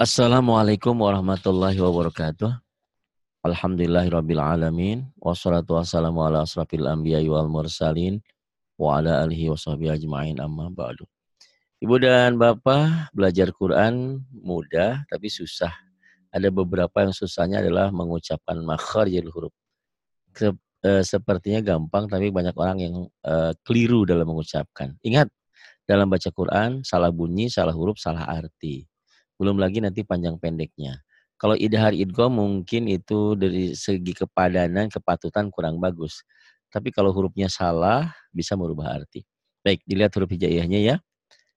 Assalamualaikum warahmatullahi wabarakatuh. Alhamdulillahirabbil alamin wassalatu wassalamu ala asrafil anbiya'i wal mursalin wa ala alihi washabi ajmain amma ba'du. Ibu dan Bapak, belajar Quran mudah tapi susah. Ada beberapa yang susahnya adalah mengucapkan makharijul huruf. Eh, sepertinya gampang tapi banyak orang yang eh, keliru dalam mengucapkan. Ingat, dalam baca Quran salah bunyi, salah huruf, salah arti belum lagi nanti panjang pendeknya. Kalau idhar idgo mungkin itu dari segi kepadanan, kepatutan kurang bagus. Tapi kalau hurufnya salah, bisa merubah arti. Baik, dilihat huruf hijaiyahnya ya.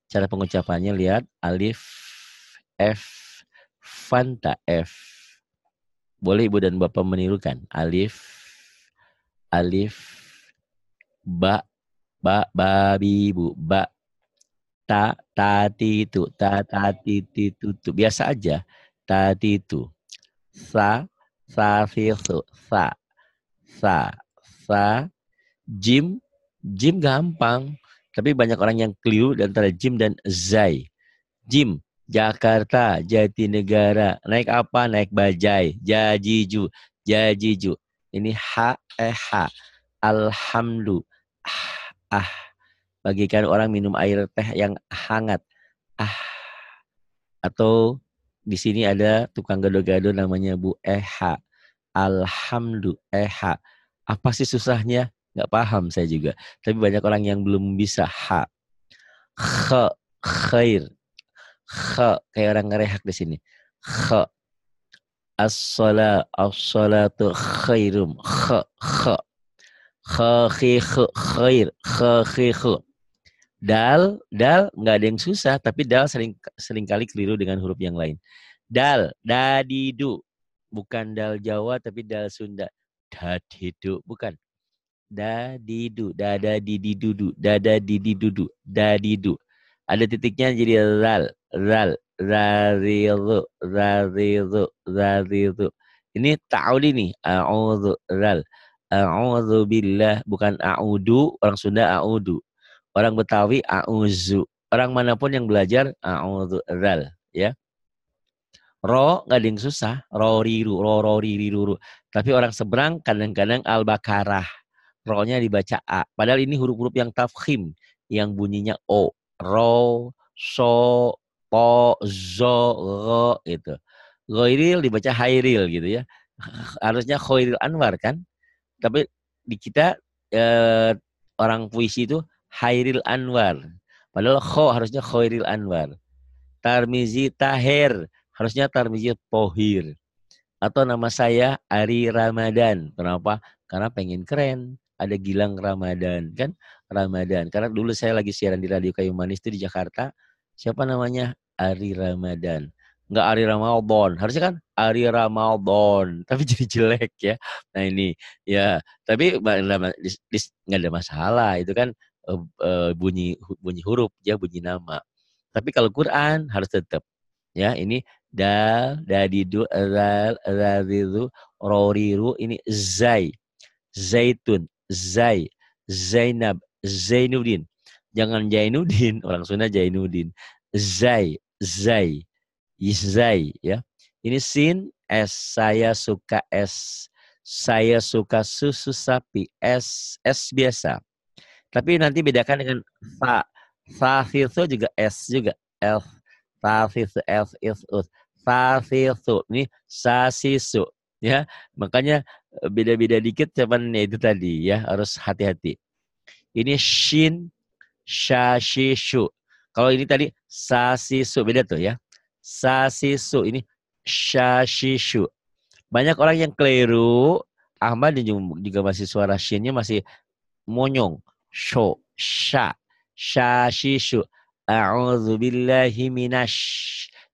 Cara pengucapannya lihat alif F Fanta F. Boleh Ibu dan Bapak menirukan. Alif alif ba ba babi bu ba ta tati itu ta tati itu tu biasa aja tati itu sa sa si su sa sa sa jim jim gampang tapi banyak orang yang keliru antara jim dan zai jim Jakarta jati negara naik apa naik bajai jajiju jajiju ini ha eh ha alhamdu ah ah Bagikan orang minum air teh yang hangat. Ah. Atau di sini ada tukang gado-gado namanya Bu Eha. alhamdulillah EH Apa sih susahnya? Nggak paham saya juga. Tapi banyak orang yang belum bisa ha. Khe, khair. Khe, kayak orang ngerehak di sini. Khe. As-salat, as-salatu khairum. Khe, khe. Khe, khe, khair. Khe, khe, khe. Dal, dal nggak ada yang susah, tapi dal sering sering kali keliru dengan huruf yang lain. Dal, dadidu, bukan dal Jawa tapi dal Sunda. Dadidu, bukan. Dadidu, dada dididudu, dada dididudu, dadidu. Ada titiknya jadi ral, ral, rarilu rarilu rarilu Ini ta'udi ini a'udzu ral. a'udzu billah, bukan a'udu, orang Sunda a'udu. Orang Betawi auzu. Orang manapun yang belajar auzu dal, ya. Ro nggak ada susah, ro riru, ro ro riri ruru. Tapi orang seberang kadang-kadang al baqarah Ro-nya dibaca a. Padahal ini huruf-huruf yang tafkhim yang bunyinya o. Ro, so, po, zo, ro gitu. Ghairil dibaca hairil gitu ya. Harusnya khairil anwar kan? Tapi di kita eh, orang puisi itu Hairil Anwar. Padahal kho harusnya Khairil Anwar. Tarmizi Tahir harusnya Tarmizi Pohir. Atau nama saya Ari Ramadan. Kenapa? Karena pengen keren. Ada Gilang Ramadan kan? Ramadan. Karena dulu saya lagi siaran di Radio Kayu Manis itu di Jakarta. Siapa namanya? Ari Ramadan. Enggak Ari Ramadan. Harusnya kan Ari Ramadan. Tapi jadi jelek ya. Nah ini. Ya. Tapi nggak ada masalah. Itu kan Eh, eh, bunyi bunyi huruf ya bunyi nama. Tapi kalau Quran harus tetap ya ini dal dadidu dari radidu roriru ini zai zaitun zai zainab zainuddin jangan zainuddin orang sunnah zainuddin zai zai zai ya ini sin s saya suka s saya suka susu sapi s s biasa tapi nanti bedakan dengan sa sasisu juga s juga s sasisu s is us sasisu ini sasisu ya makanya eh, beda-beda dikit cuman ya itu tadi ya harus hati-hati. Ini shin shashishu. Kalau ini tadi sa sasisu beda tuh ya. sa Sasisu ini shashishu. Banyak orang yang keliru Ahmad juga masih suara shinnya masih monyong sho sha shi shu a'udzu billahi minash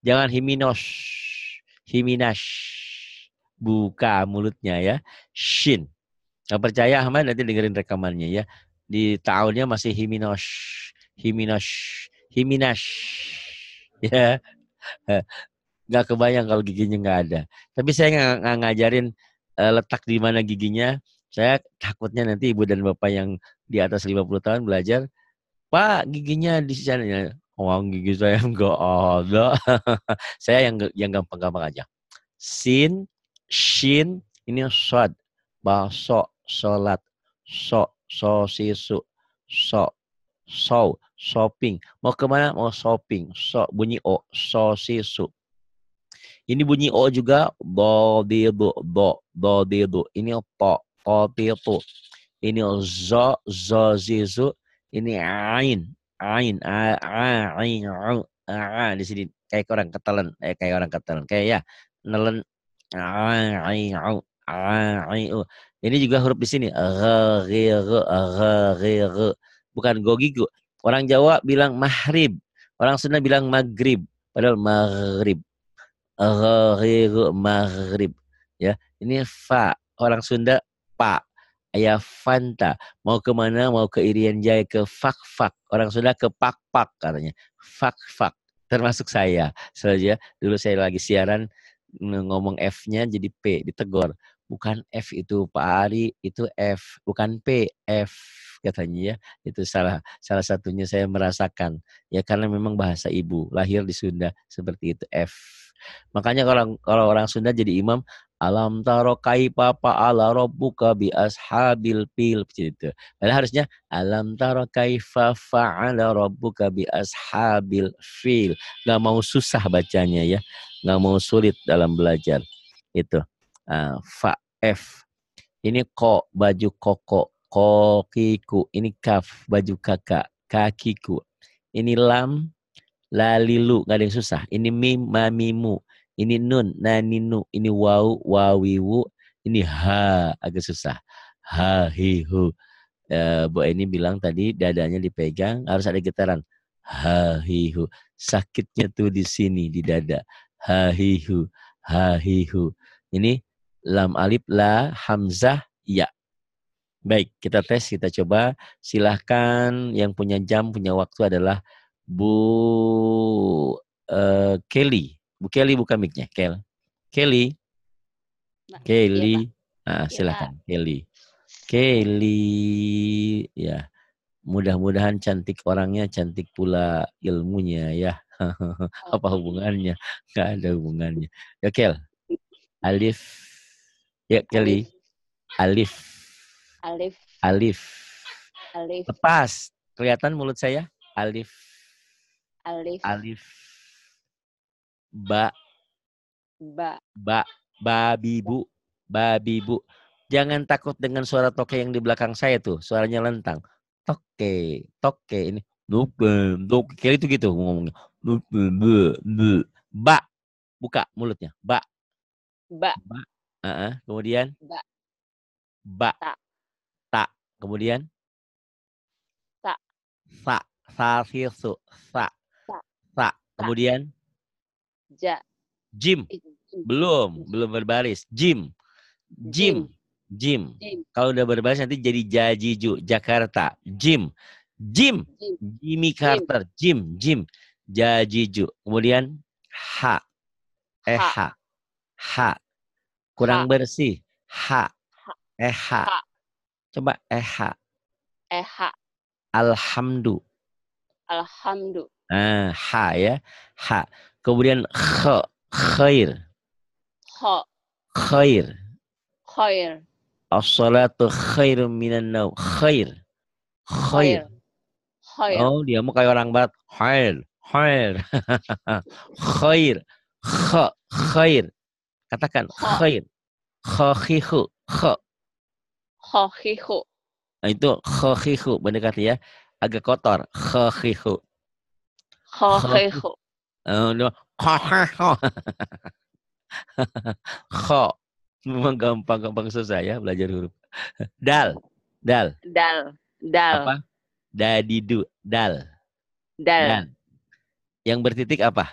jangan himinos himinash, buka mulutnya ya shin nggak percaya Ahmad nanti dengerin rekamannya ya di tahunnya masih himinos himinos himinash, ya nggak kebayang kalau giginya nggak ada tapi saya nggak ngajarin eh, letak di mana giginya saya takutnya nanti ibu dan bapak yang di atas 50 tahun belajar, Pak giginya di sini sana. Ya, oh, gigi saya enggak ada. saya yang yang gampang-gampang aja. Sin, shin, ini shod, baso, sholat, so, sosisu, so, so, shopping. Mau kemana? Mau shopping. So, bunyi o, sosisu. Ini bunyi o juga, do, di, do, do, do, di, do. Ini to, kopitu. Ini za za zizu. Ini ain, ain, a, a, ain, a, a, di sini kayak orang ketelan, eh, kayak orang ketelan, kayak ya nelen a, ain, a, a, u. Ini juga huruf di sini r, r, r, r, bukan gogigu. Orang Jawa bilang mahrib, orang Sunda bilang maghrib, padahal maghrib, r, maghrib, ya. Ini fa, orang Sunda Pak, Ayah Fanta. Mau ke mana? Mau ke Irian Jaya, ke Fak-Fak. Orang Sunda ke Pak-Pak katanya. Fak-Fak. Termasuk saya. Saja dulu saya lagi siaran ngomong F-nya jadi P, ditegor. Bukan F itu Pak Ari, itu F, bukan P, F katanya ya. Itu salah salah satunya saya merasakan. Ya karena memang bahasa ibu, lahir di Sunda seperti itu F. Makanya kalau kalau orang Sunda jadi imam Alam taro kaifa fa'ala rabbuka bi ashabil fil. Gitu. Padahal harusnya alam taro kaifa fa'ala rabbuka bi ashabil fil. Gak mau susah bacanya ya. Gak mau sulit dalam belajar. Itu. Uh, fa F. Ini ko baju koko. Kokiku. Ini kaf baju kakak. Kakiku. Ini lam lalilu. Gak ada yang susah. Ini mim mamimu ini nun, naninu, ini wau, wawiwu, ini ha, agak susah. Ha, hi, hu. E, eh, Bu ini bilang tadi dadanya dipegang, harus ada getaran. Ha, hi, hu. Sakitnya tuh di sini, di dada. Ha, hi, hu. Ha, hi, hu. Ini lam alif la hamzah ya. Baik, kita tes, kita coba. Silahkan yang punya jam, punya waktu adalah Bu uh, Kelly. Bu Kelly buka mic-nya, Kel. Kelly. Nah, Kelly. Nah, silakan, iya. Kelly. Kelly. Ya. Mudah-mudahan cantik orangnya, cantik pula ilmunya ya. Apa hubungannya? Enggak ada hubungannya. Ya, Kel. Alif. Ya, Kelly. Alif. Alif. Alif. Alif. Lepas. Kelihatan mulut saya? Alif. Alif. Alif. Ba. Ba. Ba. Babi bu. Babi bu. Jangan takut dengan suara toke yang di belakang saya tuh. Suaranya lentang. Toke. Toke ini. nuke nuke Kira itu gitu, gitu ngomongnya. nuke Bu. Bu. Ba. Buka mulutnya. Ba. Ba. Ba. Uh -uh. Kemudian. Ba. Ba. Ta. Ta. Kemudian. tak Sa. Sa sisu. Sa. Sa. Sa. Kemudian. Ja. Jim. Belum, belum berbaris. Jim. Jim. Jim. Kalau udah berbaris nanti jadi Jajiju, Jakarta. Jim. Jim. Jimmy Carter. Jim. Jim. Jajiju. Kemudian H. Eh H. H. Kurang ha. bersih. H. Eh H. Coba eh H. Eh H. Alhamdu. Alhamdu. Ah, H ya. H. Kemudian kh, khair. Kh. Khair. Khair. As-salatu khairum minan naum. Khair. Khair. Khair. Oh, dia mau kayak orang barat. Khair. Khair. khair. Kh, khair. Katakan khair. Khakhihu. Kh. Khakhihu. Nah, itu khakhihu. Benar kata ya. Agak kotor. Khakhihu. Khakhihu. Eh, Kho. Memang gampang-gampang susah ya belajar huruf. Dal. Dal. Dal. Dal. Apa? Dadidu. Dal. Dal. Dan. Yang bertitik apa?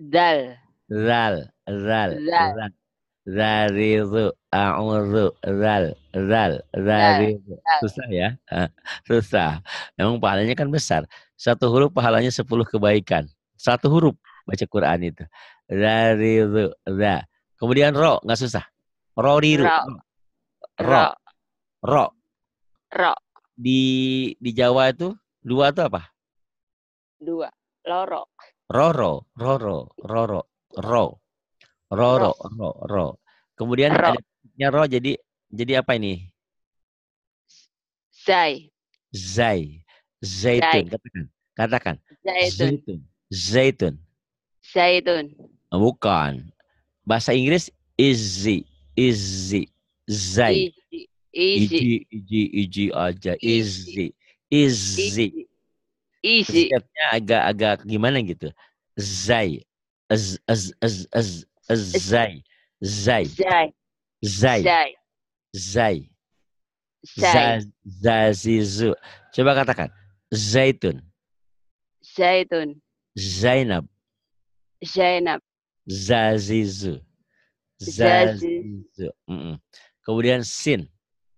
Dal. Dal, dal, dal. Ral ru, a'udzu, zal, zal, zarizu. Susah ya? Eh, susah. Emang pahalanya kan besar. Satu huruf pahalanya sepuluh kebaikan. Satu huruf baca Quran itu. ru, za. Kemudian ro, nggak susah. Ro riru. Ro. Ro. Ro. Di di Jawa itu dua itu apa? Dua. Loro. Roro, roro, roro, ro. Ro, ro, ro, ro. Kemudian ro. ada ro jadi jadi apa ini? Zai. Zai. Zaitun. Zai. Katakan. Katakan. Zaitun. Zaitun. Zaitun. Zaitun. Bukan. Bahasa Inggris easy. Easy. Zai. Easy. Easy. Easy. Easy aja. Easy. Easy. Easy. Agak-agak gimana gitu. Zai. Az, az, az, az, Zai, Zai, Zai, Zai, zai zazizu coba katakan zaitun zaitun zainab zainab zazizu zazizu mm -mm. kemudian sin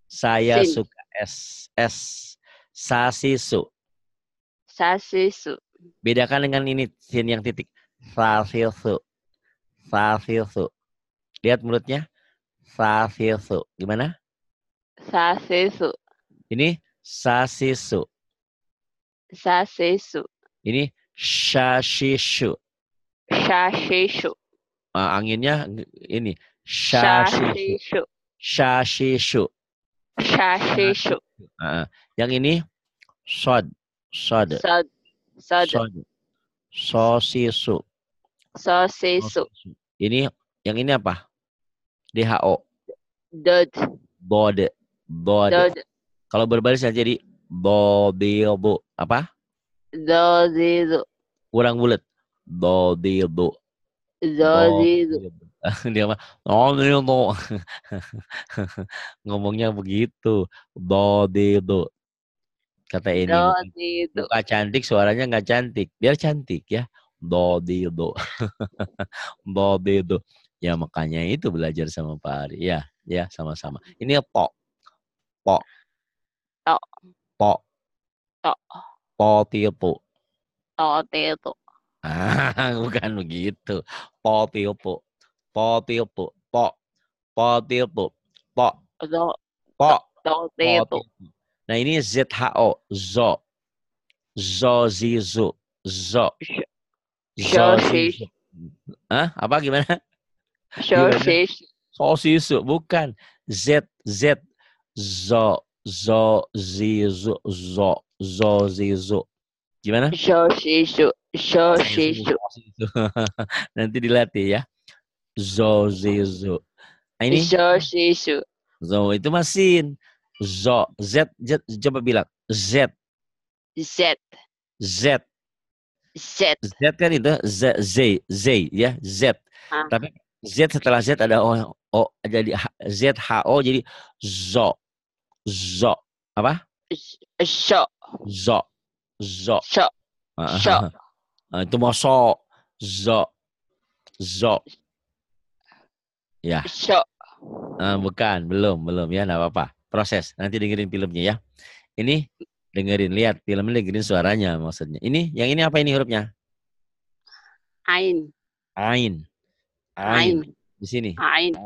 saya sin. suka s s sasisu sasisu bedakan dengan ini sin yang titik sasisu su Lihat mulutnya. su Gimana? su Ini sasisu. su Ini shashishu. Shashishu. Uh, anginnya ini. Shashishu. Shashishu. Shashishu. Uh, yang ini sod. Sod. Sod. Sod. Sod. Sosisu sosisu oh, Ini yang ini apa? DHO. Dod. Bod. Dod. Kalau berbaris nanti jadi dodebo. Apa? Dodebo. Kurang bulat. Dodebo. Dodebo. Dia mah Ngomongnya begitu. Dodebo. Kata ini. Dodebo. cantik, suaranya nggak cantik. Biar cantik ya do dedo do dedo ya makanya itu belajar sama Pak Ari ya ya sama-sama ini po po to po to po tilpo to tilpo ah bukan begitu po tilpo po tilpo po po tilpo po do po do tilpo nah ini zho zo zo zizu zo Sosis. Hah? Apa gimana? Sosis. Sosis bukan Z Z zo zo zizu zo zo zizu. Gimana? Sosis sosis. Nanti dilatih ya. Zo zizu. Nah, ini sosis. Zo itu masin. Zo Z Z coba bilang Z Z Z Z. Z kan itu Z Z Z ya Z. Ah. Tapi Z setelah Z ada O, o jadi Z H O jadi zo zo apa? Zo zo zo zo zo itu mau so zo zo ya zo Nah, bukan belum belum ya nggak apa-apa proses nanti dengerin filmnya ya ini dengerin lihat filmnya dengerin suaranya maksudnya ini yang ini apa ini hurufnya ain ain ain, di sini ain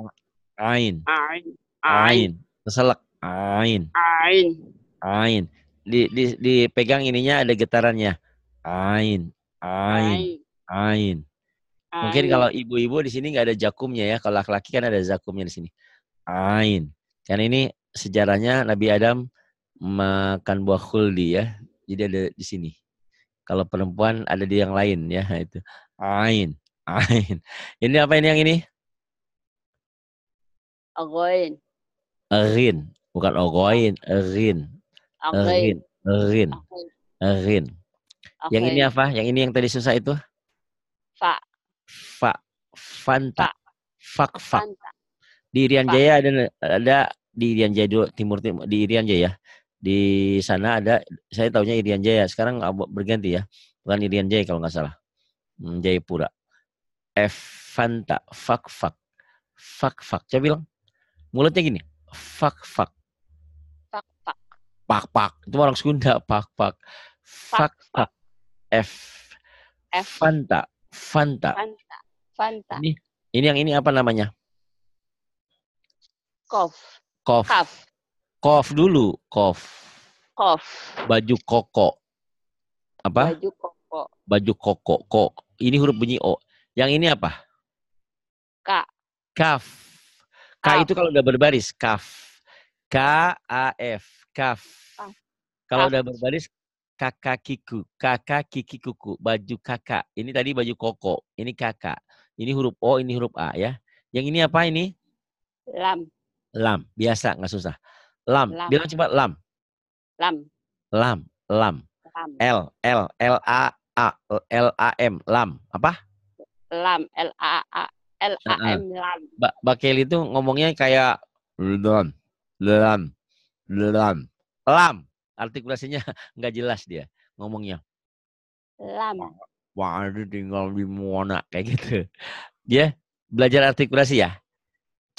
ain ain ain terselak ain ain ain di, di dipegang ininya ada getarannya ain ain ain, mungkin kalau ibu-ibu di sini nggak ada jakumnya ya kalau laki-laki kan ada zakumnya di sini ain karena ini sejarahnya Nabi Adam makan buah khuldi ya. Jadi ada di sini. Kalau perempuan ada di yang lain ya itu. Ain, ain. Ini apa ini yang ini? Agoin. Erin, bukan ogoin, erin. Erin, erin. Erin. Yang ini apa? Yang ini yang tadi susah itu? Fa. Fa. Fanta. Fak fak. Di Irian Jaya ada ada di Irian Jaya timur timur di Irian Jaya di sana ada saya taunya Irian Jaya sekarang berganti ya bukan Irian Jaya kalau nggak salah hmm, Jayapura Evanta fak fak fak fak saya bilang mulutnya gini fak fak fak fak pak pak itu orang Sunda pak pak fak fak F Fanta Fanta Fanta Fanta ini ini yang ini apa namanya Kof Kof Kof dulu, kof. Kof. Baju koko. Apa? Baju koko. Baju koko, ko Ini huruf bunyi O. Yang ini apa? K. Kaf. K kaf. itu kalau udah berbaris, kaf. K A F, kaf. kaf. Kalau udah berbaris kakak kiku, kakak kiki kuku, baju kakak. Ini tadi baju koko, ini kakak. Ini huruf O, ini huruf A ya. Yang ini apa ini? Lam. Lam, biasa nggak susah. Lam. lam. Bilang cepat lam. Lam. Lam. Lam. L L L A A L A M. Lam. Apa? Lam. L A A L A M. Lam. Ba Bakel itu ngomongnya kayak lam. Lam. Lam. Lam. Artikulasinya nggak jelas dia ngomongnya. Lam. Wah, ada tinggal di Mona kayak gitu. Dia belajar artikulasi ya.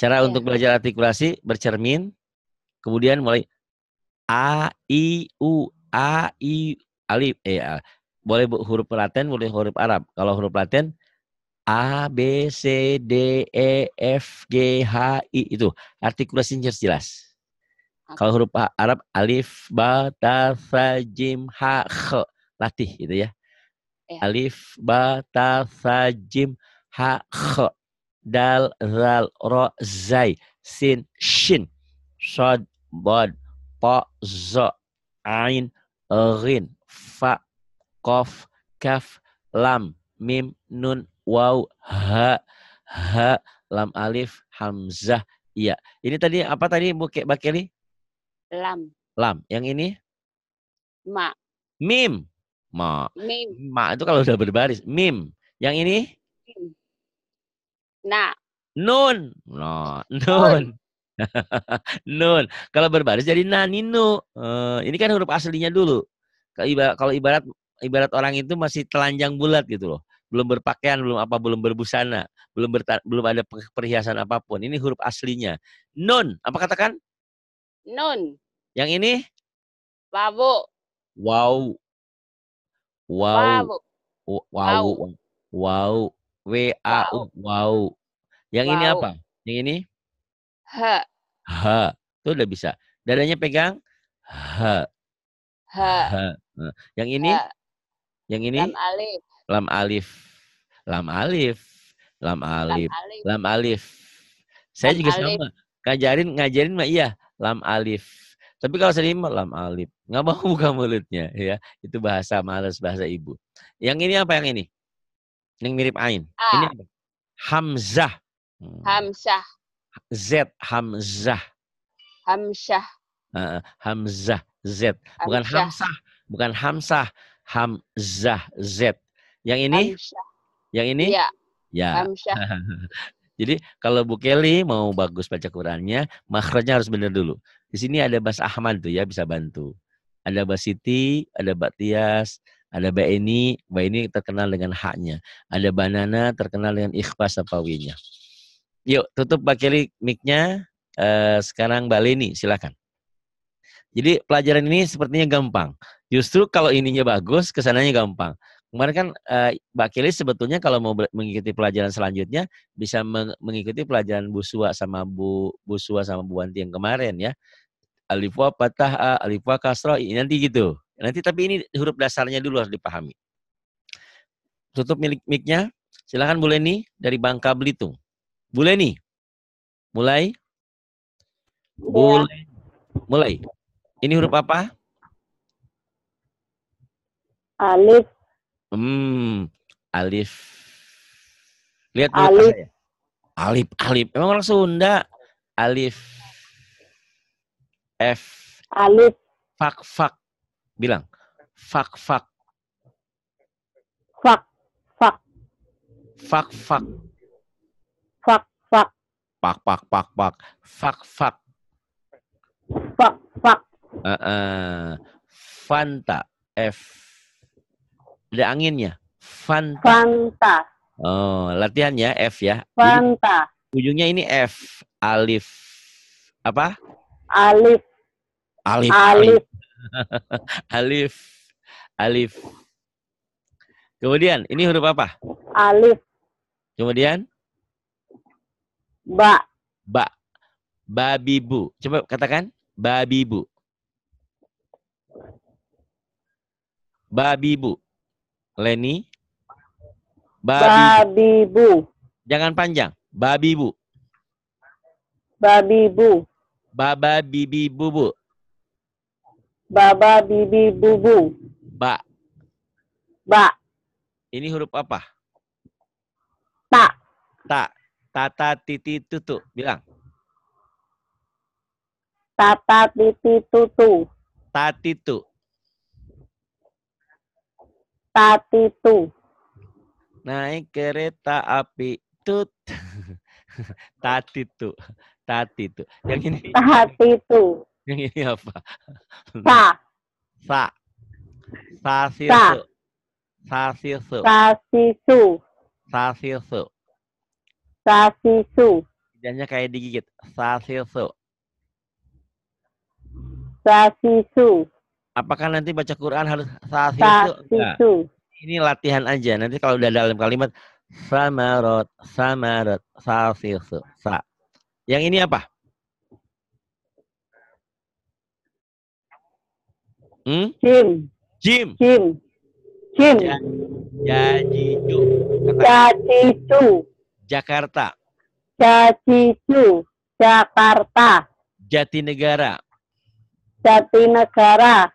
Cara ya. untuk belajar artikulasi bercermin kemudian mulai a i u a i alif eh a. boleh huruf Latin boleh huruf Arab kalau huruf Latin a b c d e f g h i itu artikulasinya jelas kalau huruf Arab alif ba ta sa jim ha kh latih gitu ya iya. alif ba ta sa jim ha kh dal zal ro zai sin shin sod bod po za ain rin fa kof kaf lam mim nun waw ha ha lam alif hamzah iya ini tadi apa tadi Bu bakili lam lam yang ini ma mim ma mim ma itu kalau sudah berbaris mim yang ini mim. na nun no nah, nun, nun. nun. Kalau berbaris jadi naninu. Uh, ini kan huruf aslinya dulu. Kalau ibarat ibarat orang itu masih telanjang bulat gitu loh. Belum berpakaian, belum apa, belum berbusana, belum ber, belum ada perhiasan apapun. Ini huruf aslinya. Nun, apa katakan? Nun. Yang ini? Wawu. Wow. Wow. Wow. Wow. W A U. Wow. Yang ini apa? Yang ini? H. H. Itu udah bisa. Dadanya pegang. H. H. H. Yang ini? H. Yang ini? Lam alif. Lam alif. Lam alif. Lam alif. Lam alif. Saya lam juga alif. sama. Ngajarin, ngajarin mah iya. Lam alif. Tapi kalau sering lam alif. Nggak mau buka mulutnya. ya Itu bahasa males, bahasa ibu. Yang ini apa yang ini? Yang mirip ain. A. Ini apa? Hamzah. Hmm. Hamzah. Z Hamzah. Hamzah. Uh, Hamzah Z. Bukan Hamzah, bukan Hamzah, Hamzah Z. Yang ini? Hamzah. Yang ini? Ya. ya. Hamzah. Jadi kalau Bu Kelly mau bagus baca Qurannya, makhrajnya harus benar dulu. Di sini ada Bas Ahmad tuh ya bisa bantu. Ada Bas Siti, ada Mbak Tias, ada Mbak Eni. Mbak Eni terkenal dengan haknya. Ada Banana terkenal dengan ikhfa sapawinya. Yuk, tutup Pak Kelly mic-nya. Eh, sekarang Mbak Leni, silakan. Jadi pelajaran ini sepertinya gampang. Justru kalau ininya bagus, kesananya gampang. Kemarin kan eh, Mbak Kelly sebetulnya kalau mau mengikuti pelajaran selanjutnya bisa mengikuti pelajaran Bu Suwa sama Bu Bu Suwa sama Bu Wanti yang kemarin ya. Alif wa patah a, alif wa kasro, nanti gitu. Nanti tapi ini huruf dasarnya dulu harus dipahami. Tutup milik mic-nya. Silakan Bu Leni dari Bangka Belitung. Bule nih, Mulai. Boleh. Mulai. Ini huruf apa? Alif. Hmm, alif. Lihat dulu alif. Saya. Alif, alif. Emang orang Sunda. Alif. F. Alif. Fak, fak. Bilang. Fak, fak. Fak, fak. Fak, fak. Fak, fak. Pak, pak, pak, pak. Fak, fak. Fak, fak. Uh, uh, Fanta. F. Ada anginnya. Fanta. Fanta. Oh, latihannya F ya. Fanta. Ujungnya ini F. Alif. Apa? Alif. Alif. Alif. Alif. Alif. Kemudian, ini huruf apa? Alif. Kemudian? Ba. Ba. Babi bu. Coba katakan babi bu. Babi bu. Leni. Babi, babi bu. Jangan panjang. Babi bu. Babi bu. Baba bibi bubu. Baba bibi bubu. Ba. Ba. Ini huruf apa? Ta. Ta. Tata Titi Tutu, bilang. Tata Titi Tutu. Tati tu. Tati tu. Naik kereta api tut. Tati tu. Tati tu. Yang ini. Tati tu. Yang ini apa? Sa. Sa. Sasisu. Sa. Sasisu. Sasisu. Sasisu. Sasisu. Jadinya kayak digigit. Sasisu. Sasisu. Apakah nanti baca Quran harus sasisu? Sasisu. Nah, ini latihan aja. Nanti kalau udah dalam kalimat samarot, samarot, sasisu, sa. Yang ini apa? Hmm? Jim. Jim. Jim. Jim. Jajiju. Jajiju. Jakarta. Jatiju, Jakarta. Jatinegara. Jatinegara.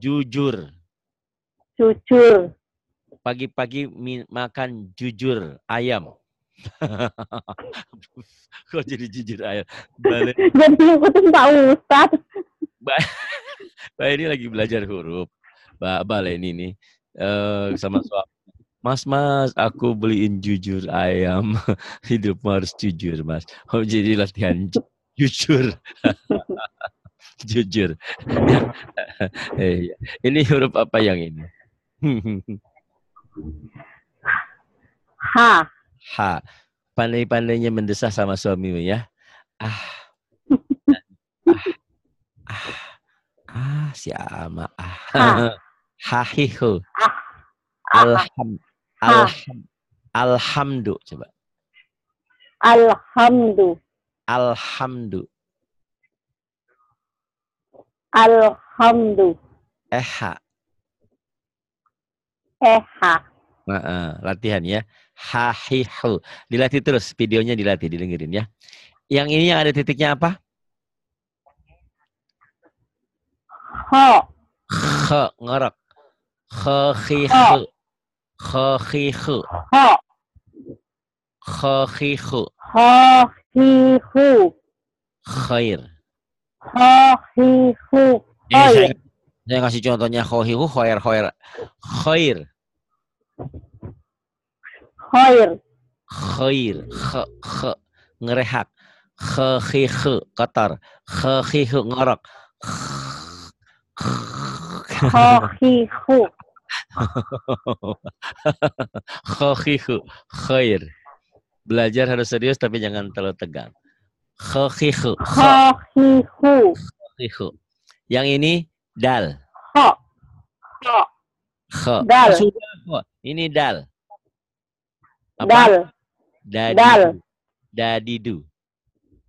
Jujur. Jujur. Pagi-pagi makan jujur ayam. Kok jadi jujur ayam? Balik. Jadi ikutin Pak Ustad. Mbak, Mbak ini lagi belajar huruf. Mbak Balen ini nih. Uh, sama suami Mas, mas, aku beliin jujur ayam. Hidup harus jujur, mas. Oh, jadi latihan jujur. jujur. Eh, iya. ini huruf apa yang ini? H. H. Pandai-pandainya mendesah sama suamimu ya. Ah. ah. Ah. Ah, si ah. Hahihu. Ah. Alhamdulillah. Alhamdulillah. alhamdu coba. Alhamdu. Eh Alhamdu. Eh Eha. Nah, uh, latihan ya. Hahihu. Dilatih terus, videonya dilatih, dengerin ya. Yang ini yang ada titiknya apa? Ha. Ha ngorok. Khe, khi, Khe khi khu. ha Khe khi khu. ha khi khu. Khair. Khe khi khu. Saya kasih contohnya khohihu, khoir, khoir. Khair. Khair. Khair. Khe, kh Ngerehak. Khe, khi, khe. Qatar. Khe, khi, khe. Ngorok. Khe, khi, khe. Khokhihu khair. Belajar harus serius tapi jangan terlalu tegang. Khokhihu. Khokhihu. Khokhihu. Yang ini dal. Kho. Kho. Kho. Dal. Ini dal. Apa? Dal. Dadidu.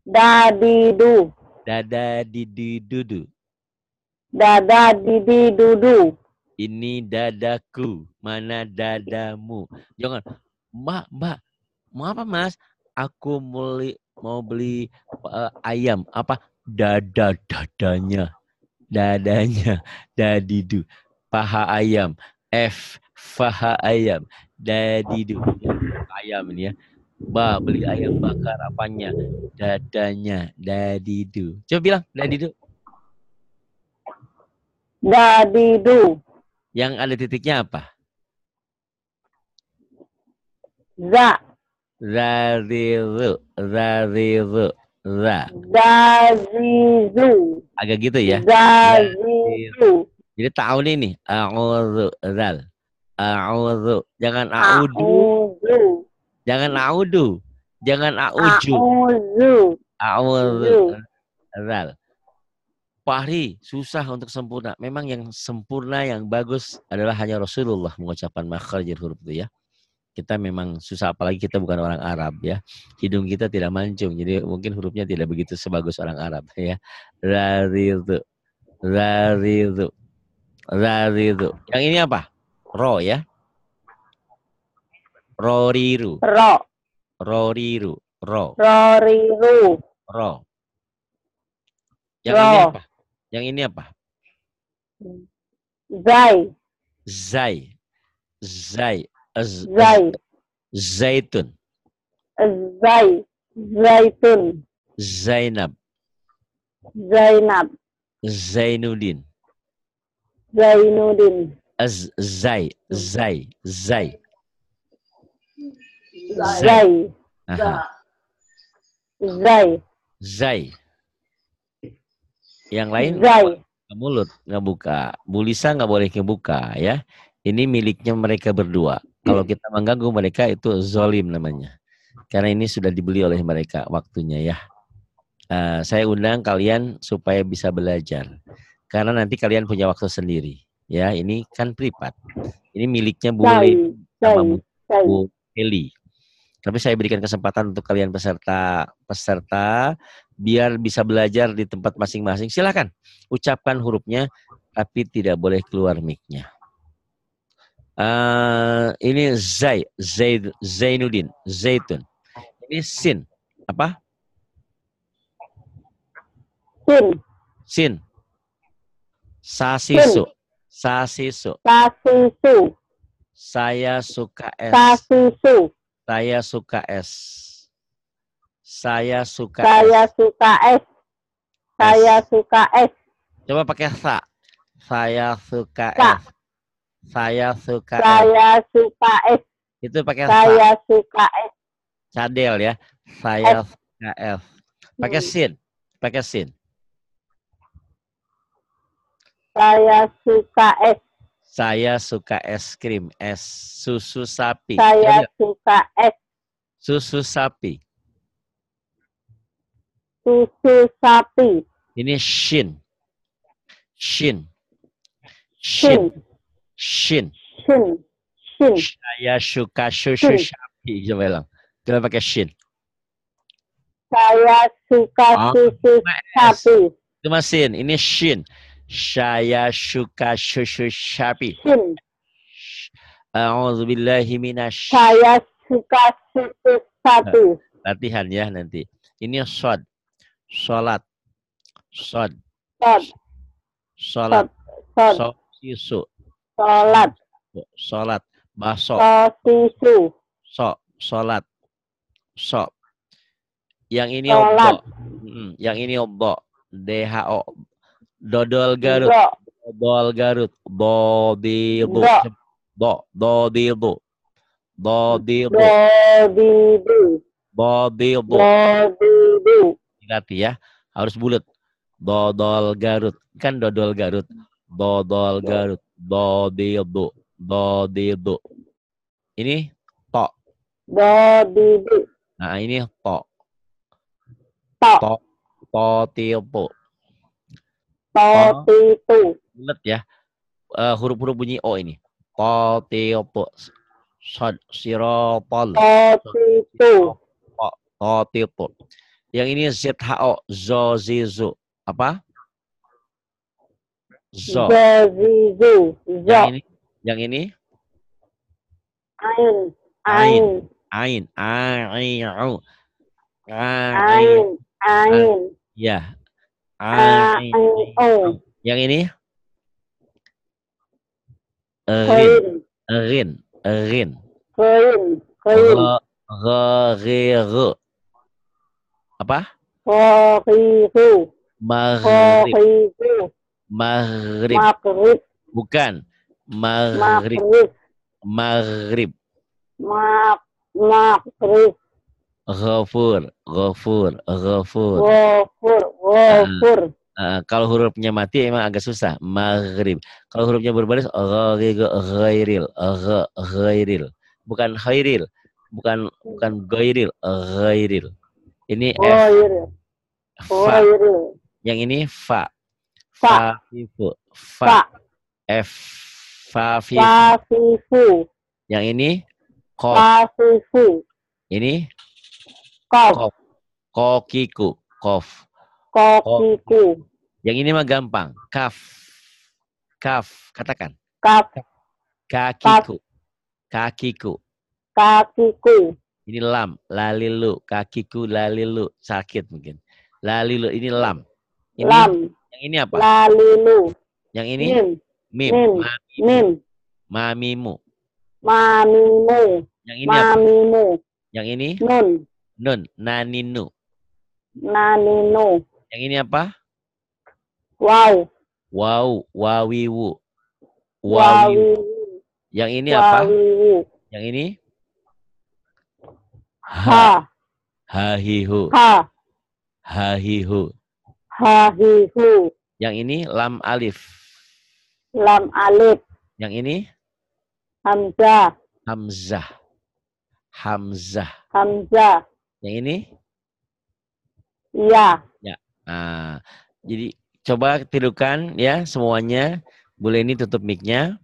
Dal. Dadidu. Dadidu. Dadadidu. Dadadidu ini dadaku, mana dadamu. Jangan, mbak, mbak, mau apa mas? Aku muli, mau beli uh, ayam, apa? Dada, dadanya, dadanya, dadidu, paha ayam, F, faha ayam, dadidu, ayam ini ya. mbak beli ayam bakar apanya? Dadanya, dadidu. Coba bilang, dadidu. Dadidu. Yang ada titiknya apa? Za. Zarizu. Zarizu. Za. Zazizu. Agak gitu ya? Zazizu. Ya. Jadi tahun ini. A'udhu. Zal. A'udhu. Jangan a'udhu. A'udhu. Jangan a'udhu. Jangan a'uju. A'udhu. A'udhu. Zal. Fahri, susah untuk sempurna. Memang yang sempurna, yang bagus adalah hanya Rasulullah mengucapkan makhrajul huruf itu ya. Kita memang susah, apalagi kita bukan orang Arab ya. Hidung kita tidak mancung, jadi mungkin hurufnya tidak begitu sebagus orang Arab ya. Raridu, raridu, raridu. Yang ini apa? Ro ya. Roriru. Ro. Roriru. Ro. Roriru. Ro. Yang ini apa? Yang ini apa? Zai. Zai. Zai. Az, Zai. Zaitun. Zai. Zaitun. Zainab. Zainab. Zainuddin. Zainuddin. Az, Zai. Zai. Zai. Zai. Zai. Zai. Zai. Yang lain nggak mulut nggak buka. Bulisa nggak boleh kebuka ya. Ini miliknya mereka berdua. Kalau kita mengganggu mereka itu zolim namanya. Karena ini sudah dibeli oleh mereka waktunya ya. Uh, saya undang kalian supaya bisa belajar. Karena nanti kalian punya waktu sendiri. Ya, ini kan privat. Ini miliknya Bu Lili sama Bu, Tapi saya berikan kesempatan untuk kalian peserta peserta biar bisa belajar di tempat masing-masing. silakan ucapkan hurufnya, tapi tidak boleh keluar mic Uh, eh, ini Zai, zay Zainuddin, Zaitun. Ini Sin, apa? Sin. Sin. Sasisu. Sasisu. Sasisu. Saya suka es. Sasisu. Saya suka es. Saya suka. Saya es. suka es. Saya es. suka es. Coba pakai sa. Saya suka sa. es. Saya suka Saya es. suka es. Itu pakai Saya suka es. Cadel ya. Saya es. suka es. Pakai hmm. sin. Pakai sin. Saya suka es. Saya suka es krim, es susu sapi. Saya suka es. Susu sapi susu sapi. Ini shin. Shin. Shin. Shin. Shin. Shin. Saya suka susu shin. sapi. Coba bilang. Coba pakai shin. Saya suka oh, susu sapi. Cuma shin. Ini shin. Saya suka susu sapi. Shin. shin. Saya suka susu sapi. Latihan ya nanti. Ini shod sholat Sod. Sod. sholat Sod. So sisu. sholat sholat Baso. So sisu. So. sholat So. Yang ini obbo. Hmm, yang ini obbo. DHO. Dodol Garut. Dodol Garut. bu Bo. bu Bodilu. bu Bodilu. bu dilatih ya. Harus bulat. Dodol Garut. Kan dodol Garut. Dodol Garut. Dodido. do. Ini to. do. Nah, ini to. To. To. To tipu. To tipu. Bulat ya. Eh, huruf-huruf bunyi O ini. To tipu. Sod, sirotol. To tipu. To tipu. Yang ini ZHO, zozizu. Apa? Zo. Zozizu. Zo. Yang ini? Yang ini? Ain. Ain. Ain. Ain. Ain. Ain. Ya. Ain. Yang ini? Rin. Rin. Rin. Rin. Rin. Rin. Apa? Maghribu. Maghrib. Maghrib. Maghrib. Bukan. Maghrib. Maghrib. Maghrib. Ghafur. Ghafur. Ghafur. Ghafur. Ghafur. Uh, kalau hurufnya mati emang agak susah. Maghrib. Kalau hurufnya berbaris, ghairil, ghairil. Bukan khairil. Bukan bukan ghairil, ghairil. Ini oh, F. Iya. iya. Oh, fa. Iya, iya. Yang ini fa. Fa. Fa. Fa. F. Favifu. fu, Yang ini ko. Favifu. Ini kof. Kokiku. Kof. Kokiku. Yang ini mah gampang. Kaf. Kaf. Katakan. Kaf. Kakiku. Kakiku. Kakiku. Ini lam, lalilu, kakiku lalilu, sakit mungkin. Lalilu ini lam. Ini lam. yang ini apa? Lalilu. Yang ini mim. Mim. Mim. mim. Mamimu. Mamimu. Yang ini Mamimu. apa? Yang ini? Nun. Nun, naninu. Naninu. Yang ini apa? Wow. Wow, wawiwu. Wawiwu. Yang ini wawiwu. apa? Yang ini? Ha. Ha hi hu. Ha. Ha hi hu. Ha hi hu. Yang ini lam alif. Lam alif. Yang ini Hamzah. Hamzah. Hamzah. Hamzah. Yang ini? Iya. Ya. Nah, jadi coba tirukan ya semuanya. Bu Leni tutup micnya.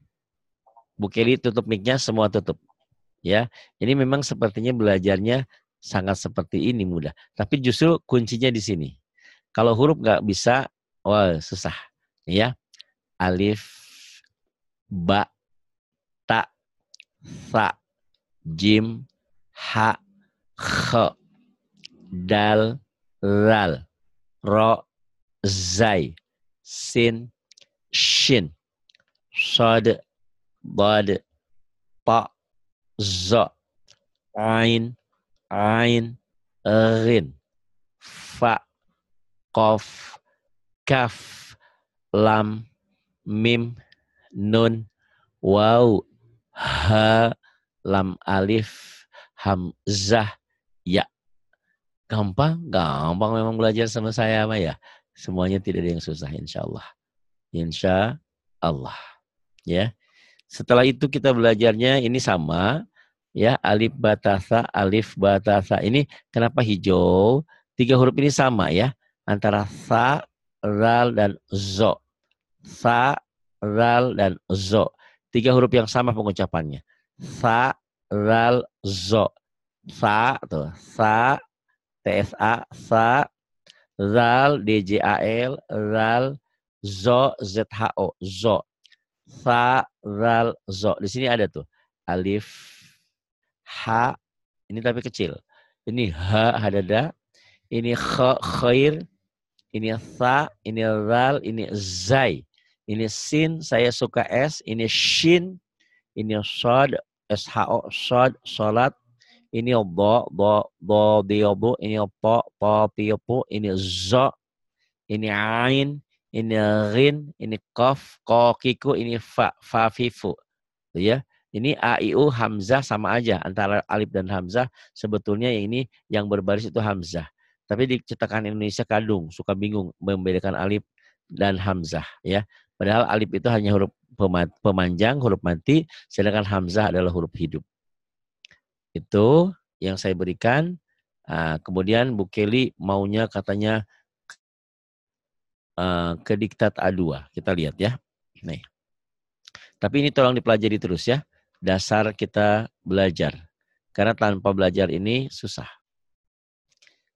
Bu Kelly tutup micnya, semua tutup ya. ini memang sepertinya belajarnya sangat seperti ini mudah. Tapi justru kuncinya di sini. Kalau huruf nggak bisa, wah susah, ya. Alif, ba, ta, sa, jim, ha, kh, dal, lal, ro, zai, sin, shin, shad bad, pa, z ain, ain, rin, fa, kof, kaf, lam, mim, nun, waw, ha, lam alif, hamzah, ya. Gampang, gampang memang belajar sama saya mah ya. Semuanya tidak ada yang susah insya Allah. Insya Allah. Ya. Setelah itu kita belajarnya ini sama ya alif batasa alif batasa. Ini kenapa hijau? Tiga huruf ini sama ya antara sa, ral dan zo. Sa, ral dan zo. Tiga huruf yang sama pengucapannya. Sa, ral, zo. Sa tuh, sa TSA, sa ral l ral zo ZHO, zo sa, zal, zo. Di sini ada tuh. Alif, ha, ini tapi kecil. Ini ha, hadada. Ini kh, khair. Ini sa, ini zal, ini zai. Ini sin, saya suka s. Ini shin, ini Shod, S H O Shod Salat, Ini do, do, do, diobu. Ini po, po, tiopu. Ini zo. Ini ain ini rin, ini kof, kokiku, ini fa, fafifu. Ya. Ini a, i, u, hamzah sama aja antara alif dan hamzah. Sebetulnya ini yang berbaris itu hamzah. Tapi di cetakan Indonesia kadung suka bingung membedakan alif dan hamzah ya. Padahal alif itu hanya huruf pemanjang, huruf mati, sedangkan hamzah adalah huruf hidup. Itu yang saya berikan. Ah, kemudian Bu Kelly maunya katanya kediktat eh, ke diktat A2. Kita lihat ya. Nih. Tapi ini tolong dipelajari terus ya. Dasar kita belajar. Karena tanpa belajar ini susah.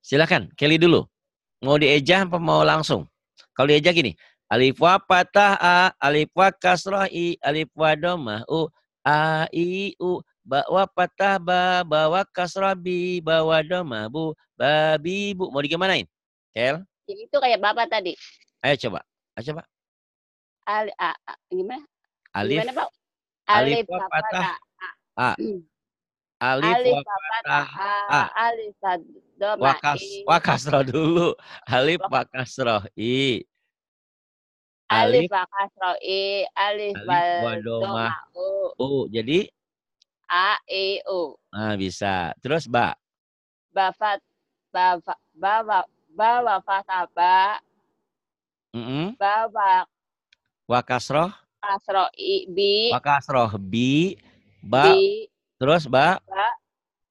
Silakan, Kelly dulu. Mau dieja apa mau langsung? Kalau dieja gini, alif wa patah a, alif wa kasrah i, alif wa domah u, a i u, ba wa patah ba, ba wa kasrah bi, ba wa domah bu, ba bi bu. Mau digimanain? Kel? Itu kayak bapak tadi. Ayo coba. Ayo coba. Al a, a, gimana? Alif. Alif, alif patah. Hmm. A. Alif, alif patah. A. Alif doma. Wakas, wakasro dulu. Alif wakasro i. Alif wakasro i. Alif wadoma u. u. Jadi A E U. Ah bisa. Terus ba. Bafat bafat ba ba fataba Mm -hmm. Babak. Wakasroh. Kasroh bi. Wakasroh bi. Ba. Bi. Terus ba.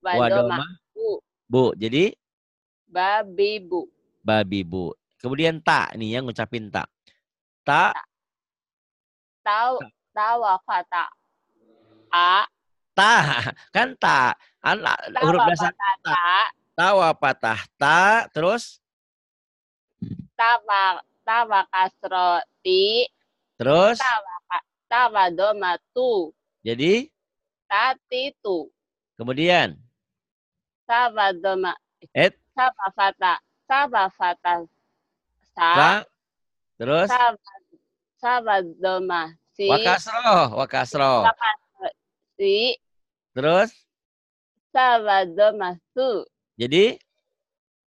Ba. Wadoma. Bu. Bu. Jadi. Babi bu. Babi bu. Kemudian tak nih yang ngucapin tak. Tak. Tahu. Tahu apa tak? A. Ta. Kan tak. anak ta huruf dasar ta. Tawa patah ta. Terus. Tabak tawa kasroti. Terus? Tawa, tawa doma tu. Jadi? Tati tu. Kemudian? Tawa doma. Et? Tawa fata. Tawa fata. Sa. Sa. Terus? Tawa, tawa doma. Si. Wakasro. Wakasro. Si. Terus? Tawa doma su. Jadi?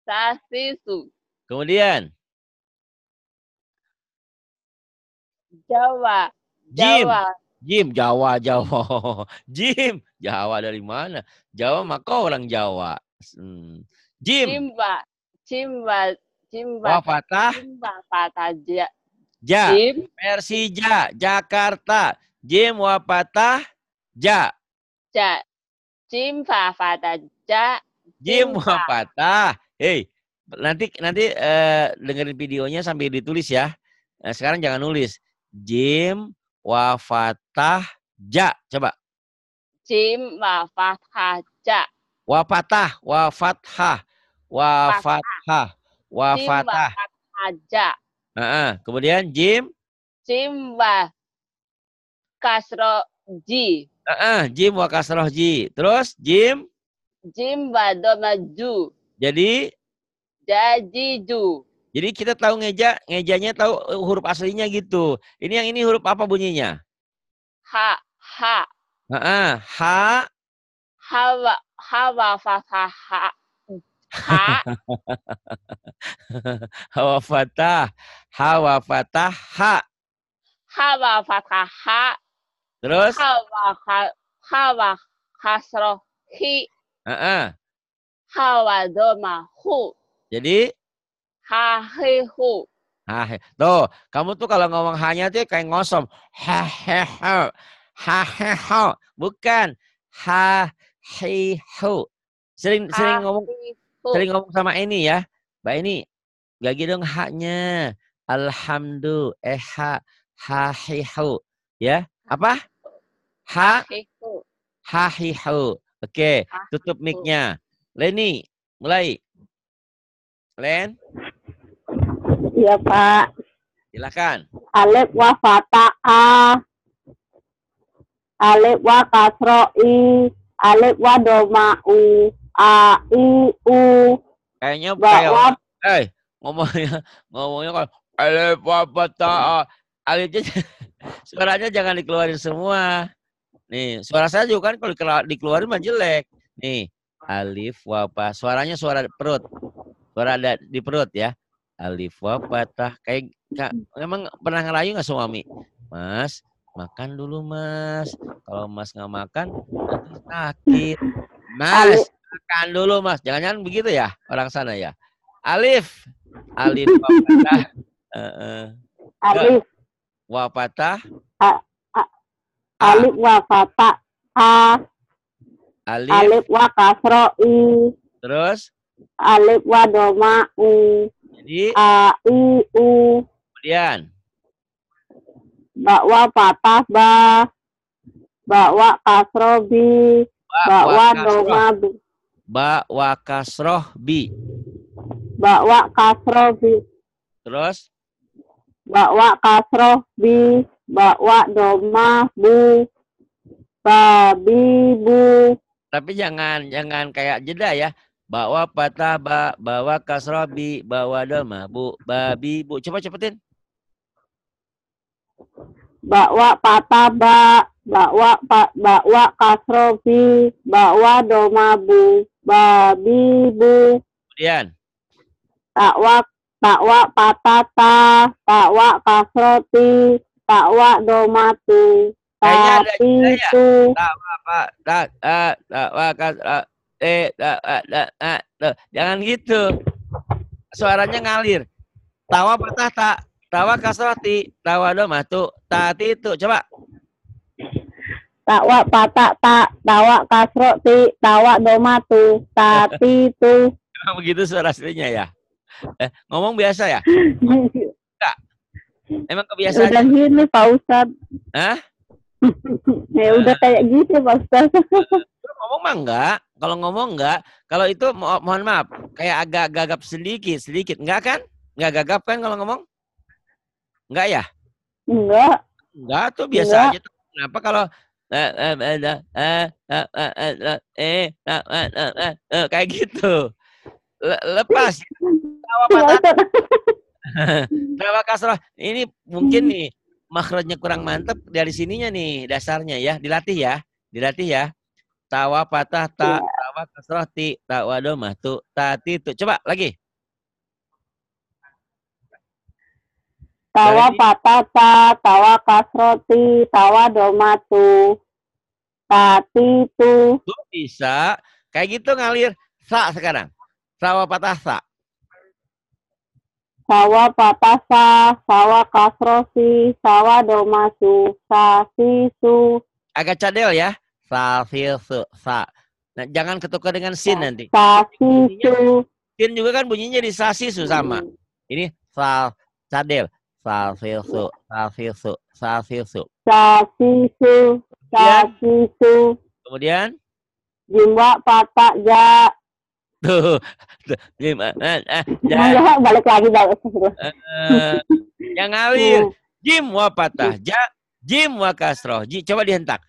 Sasisu. Kemudian? Jawa. Jawa. Jim, Jim Jawa, Jawa. Jim, Jawa dari mana? Jawa maka orang Jawa. Hmm. Jim. Jimba, Jimba, Jimba. Wah, Fatah. Jimba, Fatah. Ja. ja. Jim. Persija, Jakarta. Jim wapatah ja. Ja. Jim fatah ja. Jim wapatah. Hei, nanti nanti uh, dengerin videonya sambil ditulis ya. Nah, sekarang jangan nulis jim wafatah ja. Coba. Jim wafatah ja. wafatah wafatah wafatah wafatah aja Uh Kemudian jim. Jim wa kasro ji. Uh -uh. Jim wa kasroh ji. Terus jim. Jim wa domaju. Jadi. Jadi ju. Jadi kita tahu ngeja, ngejanya tahu e, huruf aslinya gitu. Ini yang ini huruf apa bunyinya? Ha, ha. Ha, ha. Hawa, hawa fathah. Ha. Ha. hawa fathah. Hawa fathah. Ha. Hawa fathah. Ha. Terus? Hawa ha, hawa Hasrohi Hi. Ha, ha. Hawa doma. Hu. Jadi? ha he ho. Ha he. Tuh, kamu tuh kalau ngomong hanya tuh kayak ngosom. Ha he ho. Ha he ho. Bukan ha he ho. Sering ha, sering ngomong sering ngomong sama ini ya. Mbak ini gitu dong haknya. Alhamdu eh ha ha he ho. Ya, apa? Ha he ho. Ha he ho. Oke, okay. tutup mic-nya. Leni, mulai. Len? Iya, Pak. Silakan. Alif wa fata'a. Alif wa kasro'i. Alif wa doma'u. A, I, U. Kayaknya kayak... Eh, ngomongnya, ngomongnya kalau alif wa fata'a. Alifnya, suaranya jangan dikeluarin semua. Nih, suara saya juga kan kalau dikeluarin mah jelek. Nih, alif wa apa? Suaranya suara perut berada di perut ya. Alif wa patah. Kayak kak, emang pernah ngerayu nggak suami? Mas, makan dulu mas. Kalau mas nggak makan, nanti sakit. Mas, makan dulu mas. Jangan-jangan begitu ya orang sana ya. Alif, alif wa patah. Uh, uh. Alif wa patah. Alif wa patah. A. Alif. Alif wa kasro Terus? alif wa doma u jadi a i u kemudian bakwa patah ba bakwa kasro bi bakwa doma bi bakwa kasro bi bakwa kasro bi terus bakwa kasro bi bakwa doma bu babi bu tapi jangan jangan kayak jeda ya Bawa patah ba, bawa kasrobi bawa doma, bu, babi, bu. Coba cepetin. Bawa patah ba, bawa pa, bawa kasrobi bawa doma bu, babi bu. Kemudian. bawa bawa patah ta bawa kasrobi bawa Kayaknya ada tapi ya. bawa pak, tak, tak, bawa eh da, da, da, jangan gitu suaranya ngalir tawa patah tak tawa kasroti tawa do matu tati itu coba tawa patah tak tawa kasroti tawa do matu tati itu begitu suara aslinya ya eh, ngomong biasa ya enggak emang kebiasaan udah gini pak ustad Hah? ya udah kayak gitu pak ustad ngomong mah enggak kalau ngomong enggak, kalau itu mo mohon maaf, kayak agak gagap sedikit, sedikit. Enggak kan? Enggak gagap kan kalau ngomong? Enggak ya? Enggak. Enggak tuh biasa enggak. aja tuh. Kenapa kalau kayak gitu. Lepas. Tawa kasrah. Tawa Ini mungkin nih makhrajnya kurang mantep dari sininya nih dasarnya ya. Dilatih ya. Dilatih ya. Tawa patah ta, iya. tawa kasrah ti, tawa domah tu, tati tu. Coba lagi. Tawa patah ta, tawa kasrah ti, tawa domah tu, tati tu. Tuh bisa. Kayak gitu ngalir. Sa sekarang. Tawa patah sa. Sawa patasa, sawa kasrosi, sawa domasu, sasi su. Agak cadel ya. Safisu. Sa. Nah, jangan ketukar dengan sin nanti. Sasisu. Sin juga kan bunyinya di sasisu sama. Hmm. Ini sal cadel. Safisu, safisu, safisu. Sasisu, sasisu. Kemudian? Jumwa patak ja. Ya. Tuh, gimana? eh, eh, eh ya. ya, balik lagi balik. Eh, yang ngalir, hmm. jim wa patah ja, ya. jim wa kasroh. Ji, coba dihentak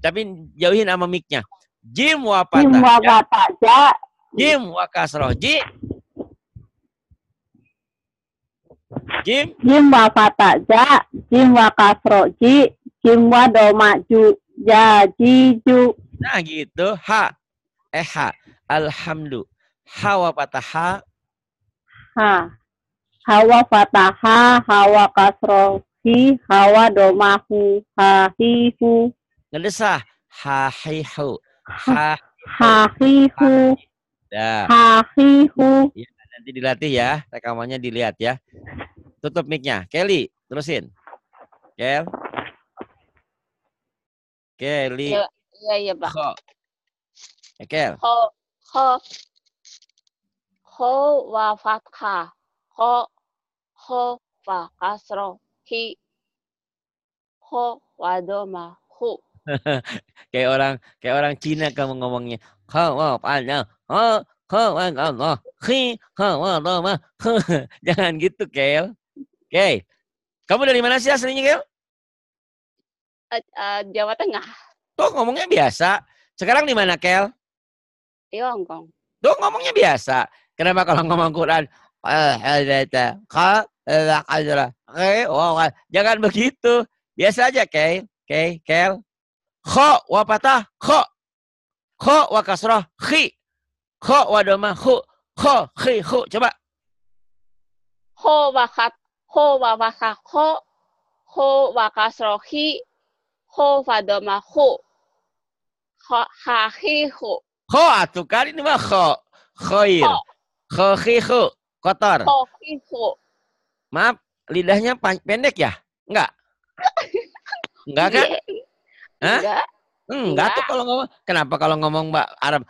tapi jauhin sama mic-nya. Jim wa Jim wa Jim kasroh. Ji. Jim. Jim wa Ja. Jim wa kasroh. Ji. Jim wa doma ju. Ja. Ji ju. Nah gitu. Ha. Eh ha. Alhamdu. Ha wa fatah. Ha. Ha. Hawa fataha, hawa kasrohi, hawa domahu, hahihu ngedesah hahihu ha hahihu ya. hahihu ya, nanti dilatih ya rekamannya dilihat ya tutup micnya Kelly terusin Kel Kelly ya iya iya pak ho. Eh, ya, Kel ho ho ho wa fathah ho ho fa kasro hi ho wa doma ho kayak orang kayak orang Cina kamu ngomongnya. Kau panjang. Oh, Allah. Hi, kau Allah. Jangan gitu, Kel. Kel. Kamu dari mana sih aslinya, Kel? Uh, uh, Jawa Tengah. Tuh ngomongnya biasa. Sekarang di mana, Kel? Di Hong Kong. Tuh ngomongnya biasa. Kenapa kalau ngomong Quran? Jangan begitu. Biasa aja, Kel. Kel, Kel kho wa patah kho kho wa kasroh khi kho wa doma khu kho khi khu coba kho wa khat kho wa wasah kho kho wa kasroh khi kho wa doma khu kho ha khi khu kho atuh ah, kali ini mah kho khoir kho khi khu kotor kho khi khu maaf lidahnya pendek ya enggak enggak kan iya. Hah? Enggak. Enggak tuh kalau ngomong. Kenapa kalau ngomong Mbak Arab?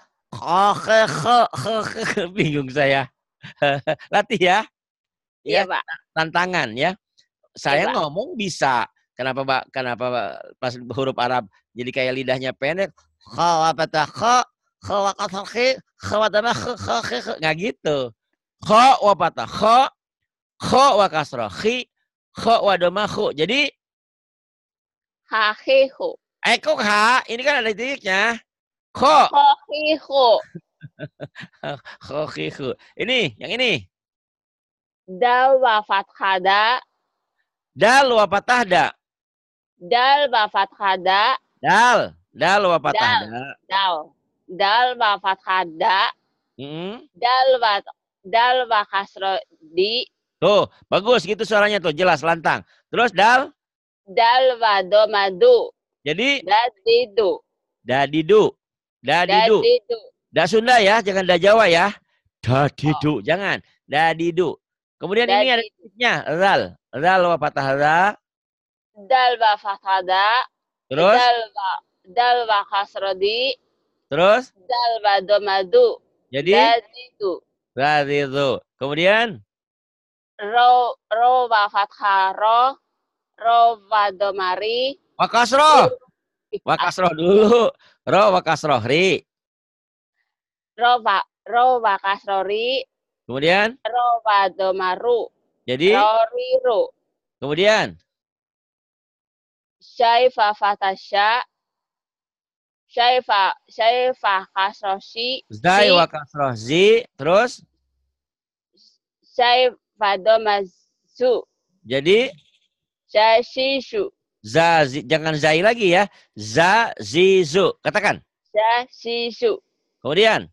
Bingung saya. Latih ya. Iya, ya, Pak. Tantangan ya. Saya ya, ngomong bisa. Kenapa, Pak? Kenapa Pak? pas huruf Arab jadi kayak lidahnya pendek? Kha apa gitu. Kha wa kha, kha wa kasra khi, kha wa Jadi eko eh, kok ha? Ini kan ada titiknya. Ko. Kokihu. Kokihu. Ini, yang ini. Dal wa fathada. Dal wa fathada. Dal wa fathada. Dal. Dal wa fathada. Dal. Dal wa fathada. Hmm. Dal wa dal wa kasro di. Tuh, bagus gitu suaranya tuh, jelas lantang. Terus dal? Dal wa domadu. Jadi dadidu. Dadidu. Dadidu. Dadidu. Da Sunda ya, jangan da Jawa ya. Dadidu, oh. jangan. Dadidu. Kemudian dadidu. ini ada titiknya, ral. Ral wa fathah ra. Dal wa fathah da. Terus? Dal wa dal wa kasrodi. Terus? Dal wa domadu. Jadi? Dadidu. Dadidu. Kemudian? Ro ro wa fathah ro. Ro wa domari. Wakasro, Wakasro dulu. Ro wakasro Ri. Ro Pak. Ro wakasro Ri. Kemudian? Ro Wadomaru. Jadi? Ro ru. Kemudian? Syaifa Fatasya. Syaifa Syaifa si. Zai wakasro zi. Terus? Syaifa Domazu. Jadi? Syashishu. Za, zi, jangan zai lagi ya. Za, Katakan. Za, Kemudian.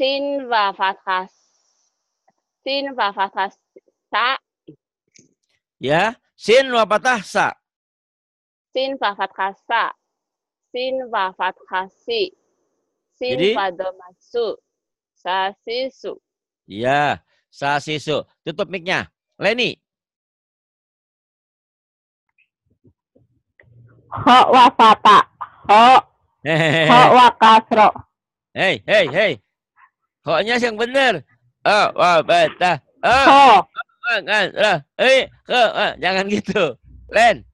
Sin wa fathas Sin wa fathas sa. Ya. Sin wa fathas sa. Sin wa fathas sa. Sin wa fathas si. Sin Jadi, wa domasu. Sa, Ya. Sa, Tutup mic-nya. Leni. Ho wa fata. Ho. ho wa kasro. Hei, hei, hei. Ho-nya yang benar. Oh, wa fata. Oh. Ho. Hei, ho. Jangan gitu. Len.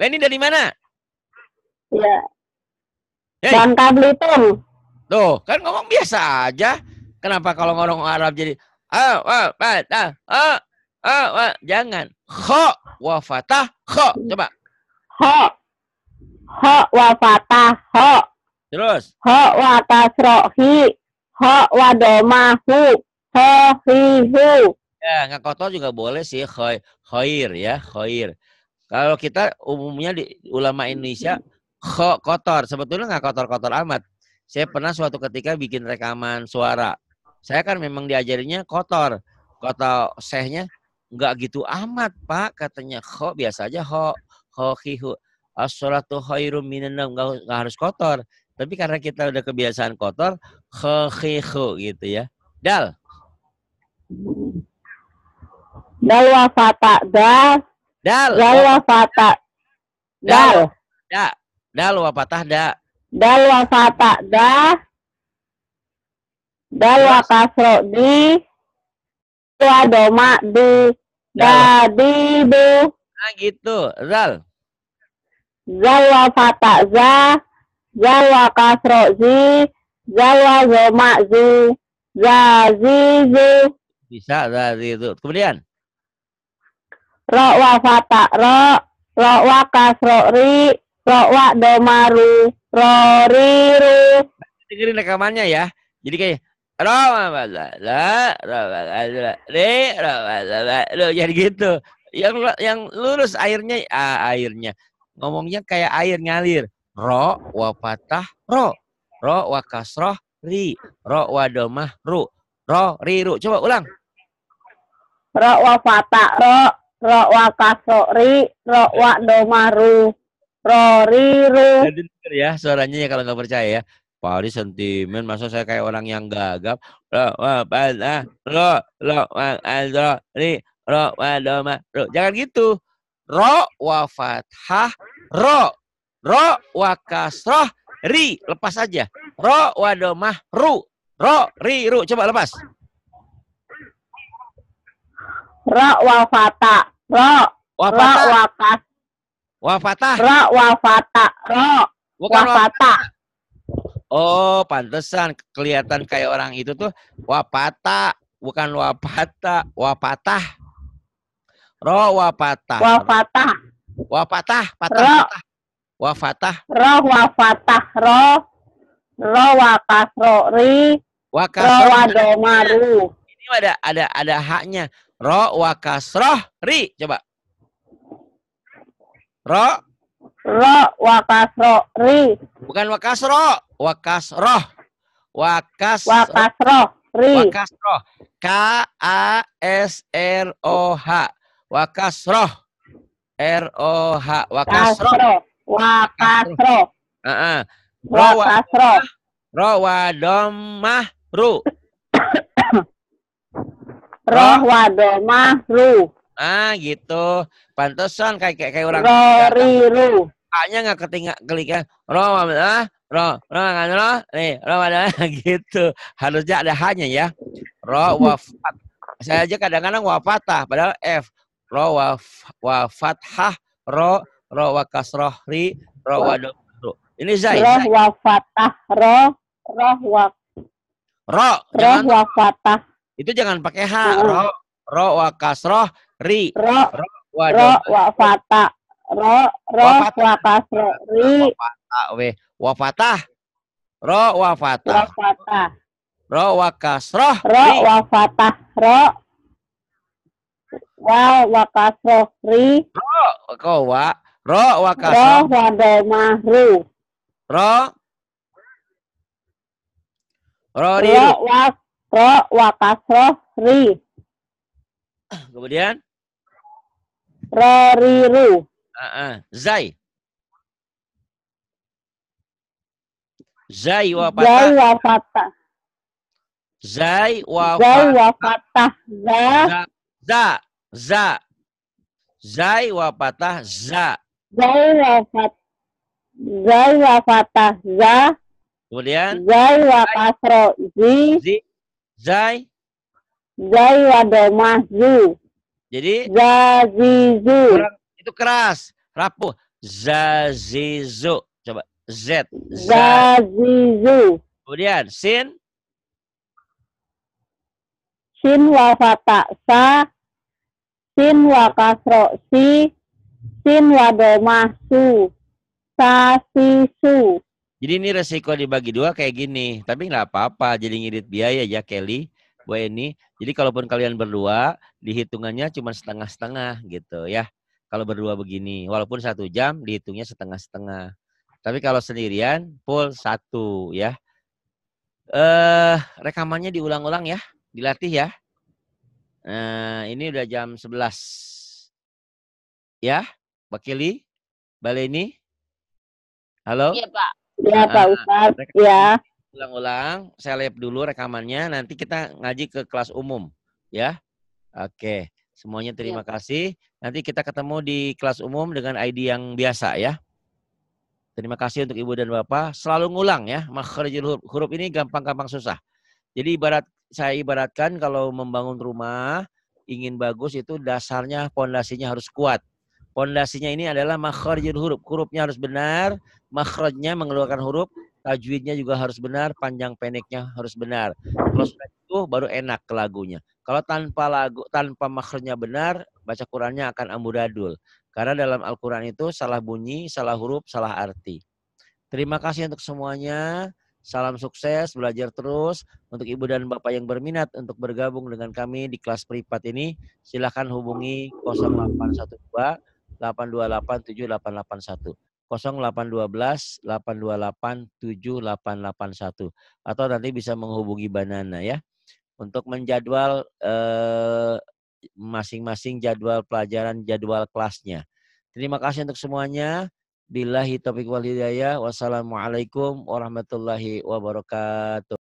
Len ini dari mana? Ya, Hey. Bangka Belitung. Tuh, kan ngomong biasa aja. Kenapa kalau ngomong Arab jadi ah wa fatah ah ah jangan kho wa fatah coba kho ho wafata, Hok, ho terus ho wa tasrohi ho wadomahu, ho hihu ya nggak kotor juga boleh sih khoy khoir ya khoir kalau kita umumnya di ulama Indonesia kho kotor sebetulnya nggak kotor kotor amat saya pernah suatu ketika bikin rekaman suara saya kan memang diajarinya kotor kota sehnya nggak gitu amat pak katanya kho biasa aja ho ho hihu as-salatu khairum minan nggak harus kotor. Tapi karena kita udah kebiasaan kotor, khekhihu gitu ya. Dal. Dal wa fata dal. Dal. Dal wa fata. Dal. Da. Dal wa da. Dal wa fata da. Dal wa di. Wa doma di. Da di bu. Nah gitu. Dal zawa fata za zawa kasro zi zawa zoma zi zazizu bisa zazizu kemudian ro wa fata ro ro wa kasro ri ro wa domaru ro ri ru dengerin rekamannya ya jadi kayak jadi gitu yang yang lurus airnya ah, airnya ngomongnya kayak air ngalir. Ro wa patah ro. Ro wa kasroh ri. Ro wa domah ru. Ro ri ru. Coba ulang. Ro wa patah ro. Ro wa kasroh ri. Ro wa domah ru. Ro ri ru. Jadi ya suaranya ya kalau nggak percaya ya. Pak sentimen, masa saya kayak orang yang gagap. Ro wa patah ro. Ro wa kasroh ri. Ro wa domah ru. Jangan gitu ro wa fathah ro ro wa kasroh ri lepas aja ro wa domah ru ro ri ru coba lepas ro wa fata ro wa fata wa kas ro wa fata ro Bukan wa fata oh pantesan kelihatan kayak orang itu tuh wapata bukan wapata wapatah Ro wafatah. Wafatah. Wafatah, patah. Ro. Patah. Wafatah. Ro wafatah. Ro. Ro wakasro. Ri. Wakasro. Ro wadomaru. Ini ada ada ada haknya. Ro wakasroh. Ri. Coba. Ro. Ro wakasro. Ri. Bukan wakasro. Wakasroh. Wakas. Wakasroh. Ri. Wakasroh. K A S R O H. Wakasroh. R-O-H. Wakasroh. Wakasroh. Uh -uh. Wakasroh. wadomah ru. Rohwadomahru. Ah gitu. Pantesan kayak kayak, kayak orang. ri ru hanya nggak ketinggal kelikan. Roh, ah, roh, roh, kan roh, nih, roh ada gitu. Harusnya ada hanya ya. Roh wafat. Saya aja kadang-kadang wafatah, padahal F ro wa, wa fathah ro ro wa kasroh ri ro wa do Ini zai. ro wa fathah ro roh wa ro. Roh wa fathah. Itu jangan pakai h ro ro wa kasroh ri ro ro wa, ro, wa fathah ro ro wa kasroh ri we wa fathah ro wa fathah ro wa kasroh ro wa fathah ro wa wa ro ko wa ro wa ro wa mahru. ro ro ri ro wa ro wa kemudian ro riru uh ah, -uh. Ah. zai zai wa zai wa zai wa Zai za, za za. Zai wa za. Zai wa Zai wa za. Kemudian zai wa zi. Zai. Zai wa zu. Jadi zazizu. Itu keras, rapuh. Zazizu. Coba Z. Zazizu. Kemudian sin. Sin wa sa sin wa kasro si sin wa domah su sa si su jadi ini resiko dibagi dua kayak gini tapi nggak apa-apa jadi ngirit biaya ya Kelly Bu ini jadi kalaupun kalian berdua dihitungannya cuma setengah-setengah gitu ya kalau berdua begini walaupun satu jam dihitungnya setengah-setengah tapi kalau sendirian full satu ya eh rekamannya diulang-ulang ya dilatih ya Nah, ini udah jam 11. Ya, Pak Kili, balik ini. Halo? Iya, Pak. Iya, Pak ah, Ustaz. Iya. Ulang-ulang, saya lihat dulu rekamannya, nanti kita ngaji ke kelas umum, ya. Oke, semuanya iya, terima ya. kasih. Nanti kita ketemu di kelas umum dengan ID yang biasa, ya. Terima kasih untuk Ibu dan Bapak. Selalu ngulang ya. Makhrajul huruf ini gampang-gampang susah. Jadi ibarat saya ibaratkan kalau membangun rumah ingin bagus itu dasarnya pondasinya harus kuat. Pondasinya ini adalah makhrajul huruf. Hurufnya harus benar, makhrajnya mengeluarkan huruf, tajwidnya juga harus benar, panjang pendeknya harus benar. Kalau sudah itu baru enak ke lagunya. Kalau tanpa lagu, tanpa makhrajnya benar, baca Qurannya akan amburadul. Karena dalam Al-Quran itu salah bunyi, salah huruf, salah arti. Terima kasih untuk semuanya. Salam sukses, belajar terus. Untuk ibu dan bapak yang berminat untuk bergabung dengan kami di kelas privat ini, silahkan hubungi 0812 828 7881. 0812 828 7881 atau nanti bisa menghubungi Banana ya untuk menjadwal masing eh, masing-masing jadwal pelajaran jadwal kelasnya. Terima kasih untuk semuanya. Billahi Topik wal hidayah. Wassalamualaikum warahmatullahi wabarakatuh.